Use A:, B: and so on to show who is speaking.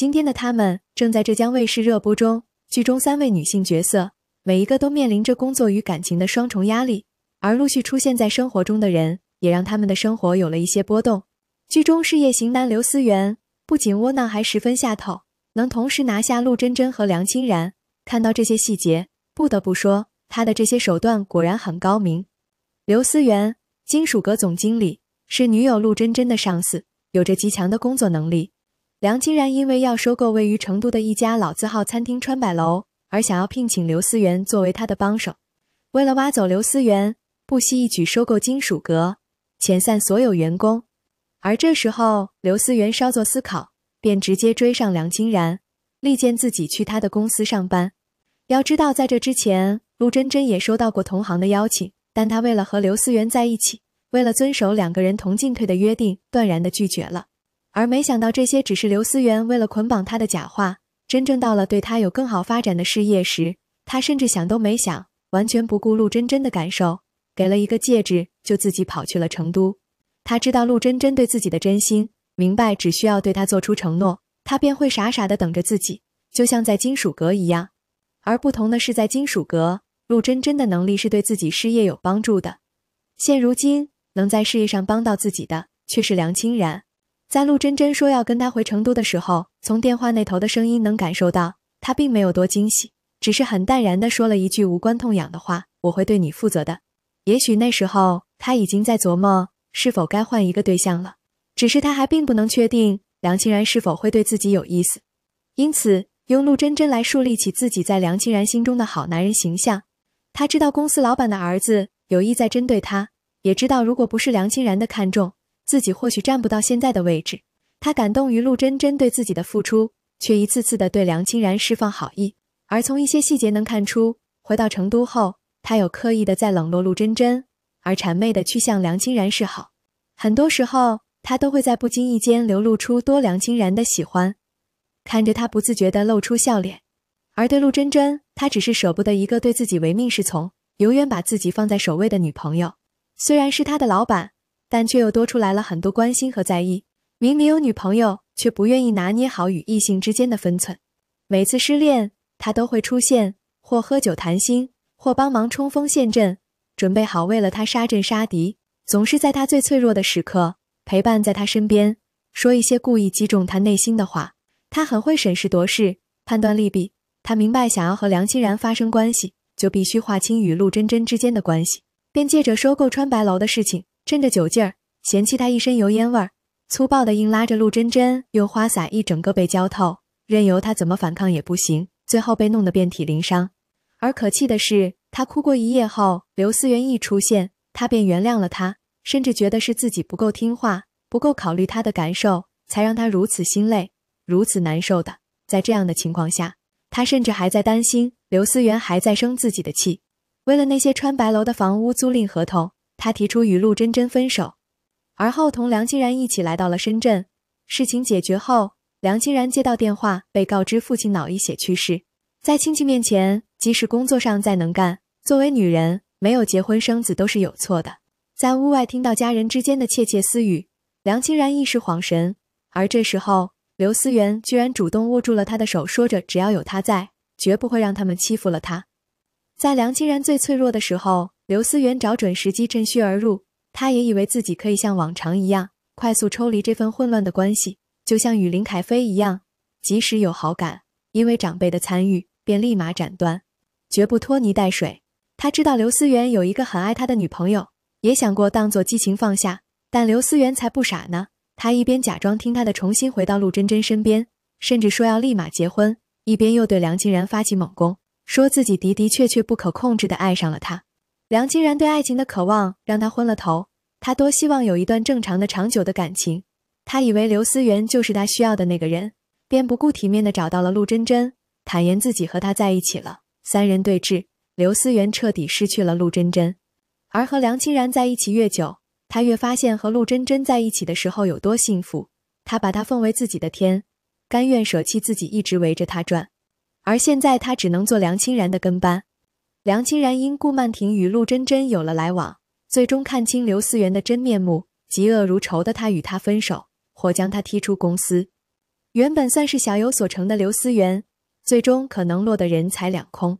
A: 今天的他们正在浙江卫视热播中，剧中三位女性角色每一个都面临着工作与感情的双重压力，而陆续出现在生活中的人也让他们的生活有了一些波动。剧中事业型男刘思源不仅窝囊，还十分下头，能同时拿下陆真真和梁清然。看到这些细节，不得不说他的这些手段果然很高明。刘思源，金属阁总经理，是女友陆真真的上司，有着极强的工作能力。梁清然因为要收购位于成都的一家老字号餐厅川百楼，而想要聘请刘思源作为他的帮手。为了挖走刘思源，不惜一举收购金属阁，遣散所有员工。而这时候，刘思源稍作思考，便直接追上梁清然，力荐自己去他的公司上班。要知道，在这之前，陆真真也收到过同行的邀请，但她为了和刘思源在一起，为了遵守两个人同进退的约定，断然的拒绝了。而没想到，这些只是刘思源为了捆绑他的假话。真正到了对他有更好发展的事业时，他甚至想都没想，完全不顾陆真真的感受，给了一个戒指，就自己跑去了成都。他知道陆真真对自己的真心，明白只需要对他做出承诺，他便会傻傻的等着自己，就像在金属阁一样。而不同的是，在金属阁，陆真真的能力是对自己事业有帮助的。现如今，能在事业上帮到自己的，却是梁清然。在陆真真说要跟他回成都的时候，从电话那头的声音能感受到，他并没有多惊喜，只是很淡然地说了一句无关痛痒的话：“我会对你负责的。”也许那时候他已经在琢磨是否该换一个对象了，只是他还并不能确定梁清然是否会对自己有意思，因此用陆真真来树立起自己在梁清然心中的好男人形象。他知道公司老板的儿子有意在针对他，也知道如果不是梁清然的看重。自己或许站不到现在的位置，他感动于陆真真对自己的付出，却一次次的对梁清然释放好意。而从一些细节能看出，回到成都后，他有刻意的在冷落陆真真，而谄媚的去向梁清然示好。很多时候，他都会在不经意间流露出多梁清然的喜欢，看着他不自觉的露出笑脸。而对陆真真，他只是舍不得一个对自己唯命是从、永远把自己放在首位的女朋友，虽然是他的老板。但却又多出来了很多关心和在意。明明有女朋友，却不愿意拿捏好与异性之间的分寸。每次失恋，他都会出现，或喝酒谈心，或帮忙冲锋陷阵，准备好为了他杀阵杀敌，总是在他最脆弱的时刻陪伴在他身边，说一些故意击中他内心的话。他很会审时度势，判断利弊。他明白，想要和梁欣然发生关系，就必须划清与陆真真之间的关系，便借着收购川白楼的事情。趁着酒劲儿，嫌弃他一身油烟味儿，粗暴的硬拉着陆真真用花洒一整个被浇透，任由他怎么反抗也不行，最后被弄得遍体鳞伤。而可气的是，他哭过一夜后，刘思源一出现，他便原谅了他，甚至觉得是自己不够听话，不够考虑他的感受，才让他如此心累，如此难受的。在这样的情况下，他甚至还在担心刘思源还在生自己的气，为了那些穿白楼的房屋租赁合同。他提出与陆真真分手，而后同梁清然一起来到了深圳。事情解决后，梁清然接到电话，被告知父亲脑溢血去世。在亲戚面前，即使工作上再能干，作为女人没有结婚生子都是有错的。在屋外听到家人之间的窃窃私语，梁清然一时恍神。而这时候，刘思源居然主动握住了她的手，说着只要有他在，绝不会让他们欺负了她。在梁清然最脆弱的时候。刘思源找准时机趁虚而入，他也以为自己可以像往常一样快速抽离这份混乱的关系，就像与林凯飞一样，即使有好感，因为长辈的参与便立马斩断，绝不拖泥带水。他知道刘思源有一个很爱他的女朋友，也想过当作激情放下，但刘思源才不傻呢。他一边假装听他的重新回到陆真真身边，甚至说要立马结婚，一边又对梁清然发起猛攻，说自己的的确确不可控制的爱上了他。梁清然对爱情的渴望让他昏了头，他多希望有一段正常的、长久的感情。他以为刘思源就是他需要的那个人，便不顾体面的找到了陆真真，坦言自己和他在一起了。三人对峙，刘思源彻底失去了陆真真。而和梁清然在一起越久，他越发现和陆真真在一起的时候有多幸福。他把她奉为自己的天，甘愿舍弃自己，一直围着她转。而现在，他只能做梁清然的跟班。梁清然因顾曼婷与陆真真有了来往，最终看清刘思源的真面目，嫉恶如仇的他与他分手，或将他踢出公司。原本算是小有所成的刘思源，最终可能落得人财两空。